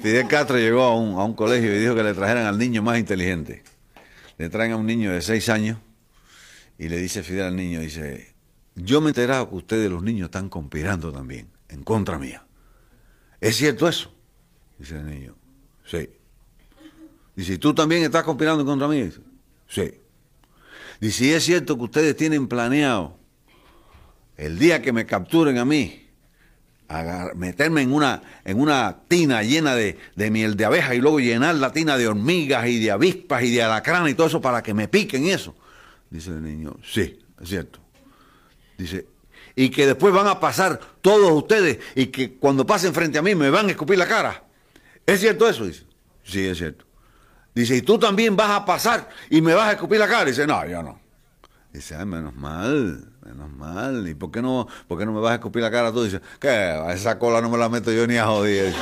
Fidel Castro llegó a un, colegio y dijo que le trajeran al niño más inteligente. Le traen a un niño de seis años y le dice Fidel al niño, dice, yo me he enterado que ustedes los niños están conspirando también, en contra mía. ¿Es cierto eso? Dice el niño, sí. Dice, ¿tú también estás conspirando en contra mí? sí. Dice, si es cierto que ustedes tienen planeado el día que me capturen a mí, meterme en una, en una tina llena de, de, miel de abeja y luego llenar la tina de hormigas y de avispas y de alacrán y todo eso para que me piquen eso. Dice el niño, sí, es cierto. Dice, y que después van a pasar todos ustedes y que cuando pasen frente a mí me van a escupir la cara. ¿Es cierto eso? Dice, sí, es cierto. Dice, y tú también vas a pasar y me vas a escupir la cara. Dice, no, yo no. Dice, ay, ah, menos mal, menos mal. ¿Y por qué no, por no me vas a escupir la cara tú? Dice, ¿qué? esa cola no me la meto yo ni a jodir.